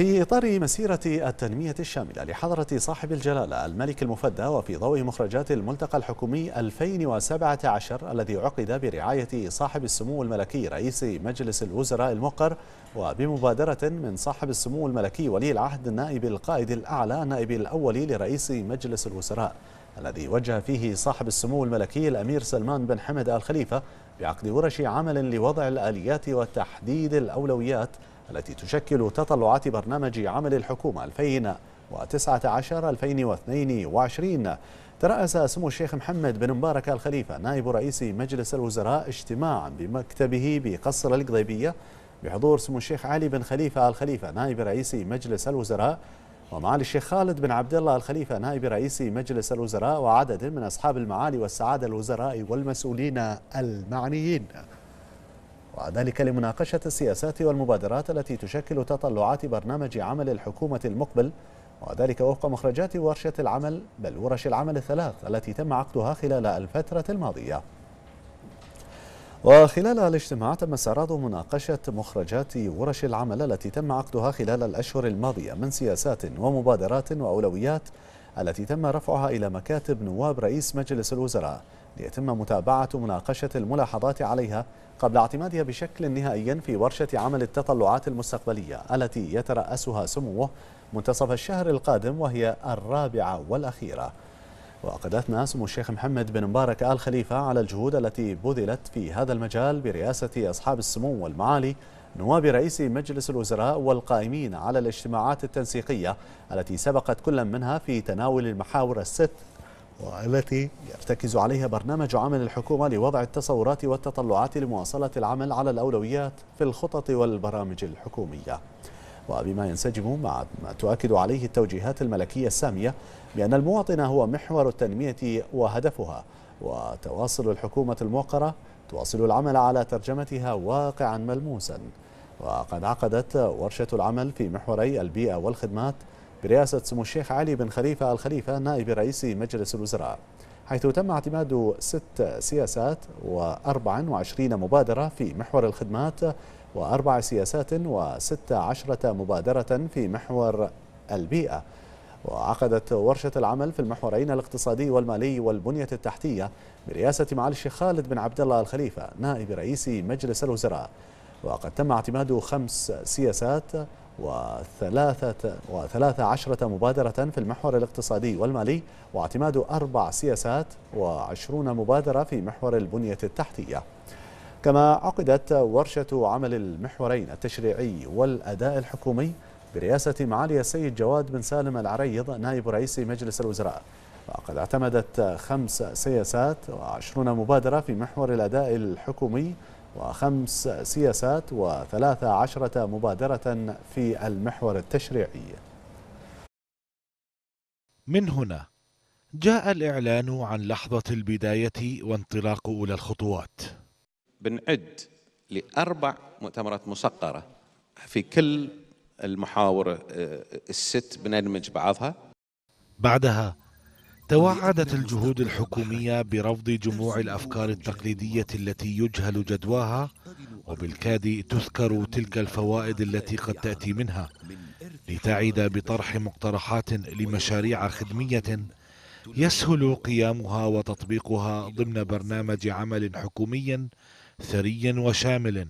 في إطار مسيرة التنمية الشاملة لحضرة صاحب الجلالة الملك المفدى وفي ضوء مخرجات الملتقى الحكومي 2017 الذي عقد برعاية صاحب السمو الملكي رئيس مجلس الوزراء المقر وبمبادرة من صاحب السمو الملكي ولي العهد النائب القائد الأعلى نائب الأول لرئيس مجلس الوزراء الذي وجه فيه صاحب السمو الملكي الأمير سلمان بن حمد الخليفة بعقد ورش عمل لوضع الآليات وتحديد الأولويات التي تشكل تطلعات برنامج عمل الحكومة 2019-2022 ترأس سمو الشيخ محمد بن مبارك الخليفة نائب رئيس مجلس الوزراء اجتماعا بمكتبه بقصر القضيبية بحضور سمو الشيخ علي بن خليفة الخليفة نائب رئيس مجلس الوزراء ومعالي الشيخ خالد بن عبد الله الخليفة نائب رئيس مجلس الوزراء وعدد من أصحاب المعالي والسعادة الوزراء والمسؤولين المعنيين وذلك لمناقشة السياسات والمبادرات التي تشكل تطلعات برنامج عمل الحكومة المقبل وذلك وفق مخرجات ورشة العمل بل ورش العمل الثلاث التي تم عقدها خلال الفترة الماضية وخلال الاجتماع تم استعراض مناقشة مخرجات ورش العمل التي تم عقدها خلال الأشهر الماضية من سياسات ومبادرات وأولويات التي تم رفعها إلى مكاتب نواب رئيس مجلس الوزراء ليتم متابعة مناقشة الملاحظات عليها قبل اعتمادها بشكل نهائي في ورشة عمل التطلعات المستقبلية التي يترأسها سموه منتصف الشهر القادم وهي الرابعة والأخيرة وقد أثنى سمو الشيخ محمد بن مبارك آل خليفة على الجهود التي بذلت في هذا المجال برئاسة أصحاب السمو والمعالي نواب رئيس مجلس الوزراء والقائمين على الاجتماعات التنسيقية التي سبقت كل منها في تناول المحاور الست والتي يرتكز عليها برنامج عمل الحكومة لوضع التصورات والتطلعات لمواصلة العمل على الأولويات في الخطط والبرامج الحكومية وبما ينسجم مع ما تؤكد عليه التوجيهات الملكية السامية بأن المواطن هو محور التنمية وهدفها وتواصل الحكومة الموقرة تواصل العمل على ترجمتها واقعا ملموسا وقد عقدت ورشة العمل في محوري البيئة والخدمات برئاسة سمو الشيخ علي بن خليفة الخليفة نائب رئيس مجلس الوزراء حيث تم اعتماد ست سياسات و24 مبادرة في محور الخدمات وأربع سياسات و16 مبادرة في محور البيئة وعقدت ورشة العمل في المحورين الاقتصادي والمالي والبنية التحتية برئاسة معالي الشيخ خالد بن عبد الله الخليفة نائب رئيس مجلس الوزراء وقد تم اعتماد خمس سياسات وثلاثة, وثلاثة عشرة مبادرة في المحور الاقتصادي والمالي واعتماد أربع سياسات وعشرون مبادرة في محور البنية التحتية كما عقدت ورشة عمل المحورين التشريعي والأداء الحكومي برئاسة معالي السيد جواد بن سالم العريض نائب رئيس مجلس الوزراء وقد اعتمدت خمس سياسات وعشرون مبادرة في محور الأداء الحكومي وخمس سياسات وثلاثة عشرة مبادرة في المحور التشريعي من هنا جاء الإعلان عن لحظة البداية وانطلاق أولى الخطوات بنعد لأربع مؤتمرات مسقرة في كل المحاور آه، الست بندمج بعضها بعدها توعدت الجهود الحكومية برفض جموع الأفكار التقليدية التي يجهل جدواها وبالكاد تذكر تلك الفوائد التي قد تأتي منها لتعيد بطرح مقترحات لمشاريع خدمية يسهل قيامها وتطبيقها ضمن برنامج عمل حكومي ثري وشامل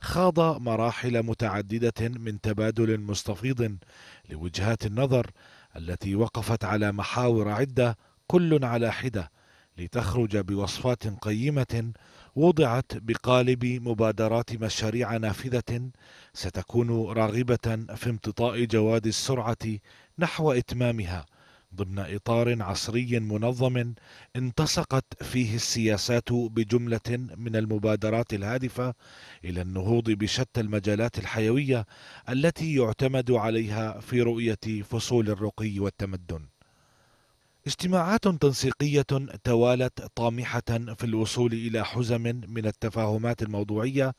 خاض مراحل متعددة من تبادل مستفيض لوجهات النظر التي وقفت على محاور عدة كل على حدة لتخرج بوصفات قيمة وضعت بقالب مبادرات مشاريع نافذة ستكون راغبة في امتطاء جواد السرعة نحو إتمامها ضمن إطار عصري منظم انتسقت فيه السياسات بجملة من المبادرات الهادفة إلى النهوض بشتى المجالات الحيوية التي يعتمد عليها في رؤية فصول الرقي والتمدن. اجتماعات تنسيقية توالت طامحة في الوصول إلى حزم من التفاهمات الموضوعية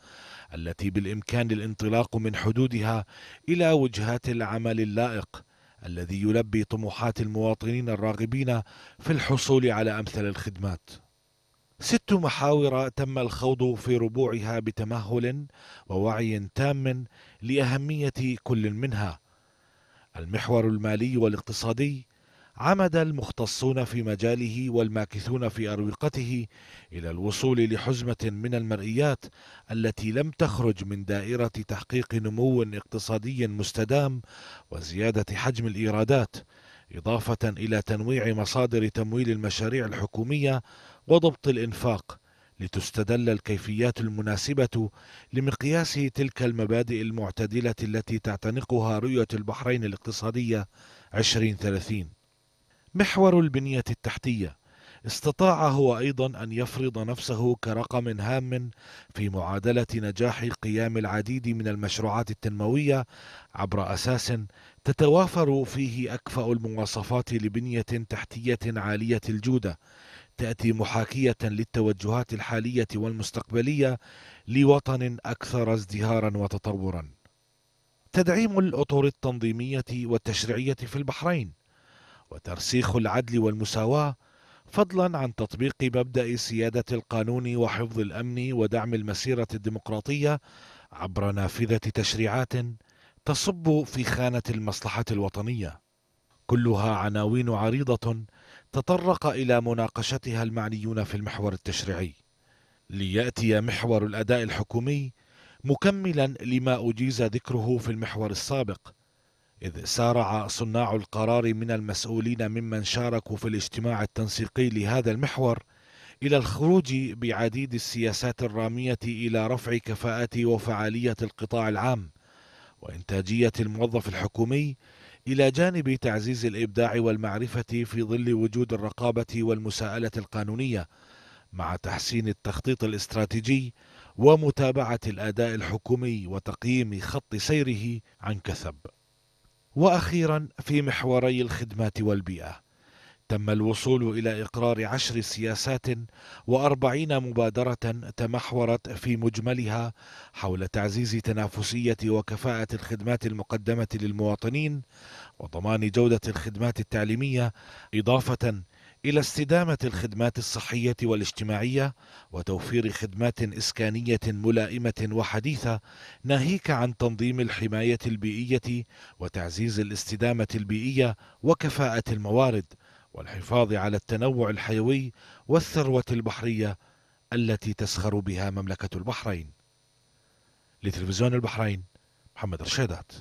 التي بالإمكان الانطلاق من حدودها إلى وجهات العمل اللائق الذي يلبي طموحات المواطنين الراغبين في الحصول على أمثل الخدمات ست محاور تم الخوض في ربوعها بتمهل ووعي تام لأهمية كل منها المحور المالي والاقتصادي عمد المختصون في مجاله والماكثون في أروقته إلى الوصول لحزمة من المرئيات التي لم تخرج من دائرة تحقيق نمو اقتصادي مستدام وزيادة حجم الإيرادات إضافة إلى تنويع مصادر تمويل المشاريع الحكومية وضبط الإنفاق لتستدل الكيفيات المناسبة لمقياس تلك المبادئ المعتدلة التي تعتنقها رؤية البحرين الاقتصادية 2030 محور البنية التحتية استطاع هو أيضا أن يفرض نفسه كرقم هام في معادلة نجاح قيام العديد من المشروعات التنموية عبر أساس تتوافر فيه أكفأ المواصفات لبنية تحتية عالية الجودة تأتي محاكية للتوجهات الحالية والمستقبلية لوطن أكثر ازدهارا وتطورا تدعيم الأطر التنظيمية والتشريعية في البحرين وترسيخ العدل والمساواة فضلا عن تطبيق مبدأ سيادة القانون وحفظ الأمن ودعم المسيرة الديمقراطية عبر نافذة تشريعات تصب في خانة المصلحة الوطنية كلها عناوين عريضة تطرق إلى مناقشتها المعنيون في المحور التشريعي ليأتي محور الأداء الحكومي مكملا لما أجيز ذكره في المحور السابق إذ سارع صناع القرار من المسؤولين ممن شاركوا في الاجتماع التنسيقي لهذا المحور إلى الخروج بعديد السياسات الرامية إلى رفع كفاءة وفعالية القطاع العام وإنتاجية الموظف الحكومي إلى جانب تعزيز الإبداع والمعرفة في ظل وجود الرقابة والمساءلة القانونية مع تحسين التخطيط الاستراتيجي ومتابعة الأداء الحكومي وتقييم خط سيره عن كثب واخيرا في محوري الخدمات والبيئه تم الوصول إلى إقرار عشر سياسات وأربعين مبادرة تمحورت في مجملها حول تعزيز تنافسية وكفاءة الخدمات المقدمة للمواطنين وضمان جودة الخدمات التعليمية إضافة إلى استدامة الخدمات الصحية والاجتماعية وتوفير خدمات إسكانية ملائمة وحديثة ناهيك عن تنظيم الحماية البيئية وتعزيز الاستدامة البيئية وكفاءة الموارد والحفاظ على التنوع الحيوي والثروة البحرية التي تسخر بها مملكة البحرين لتلفزيون البحرين محمد رشيدات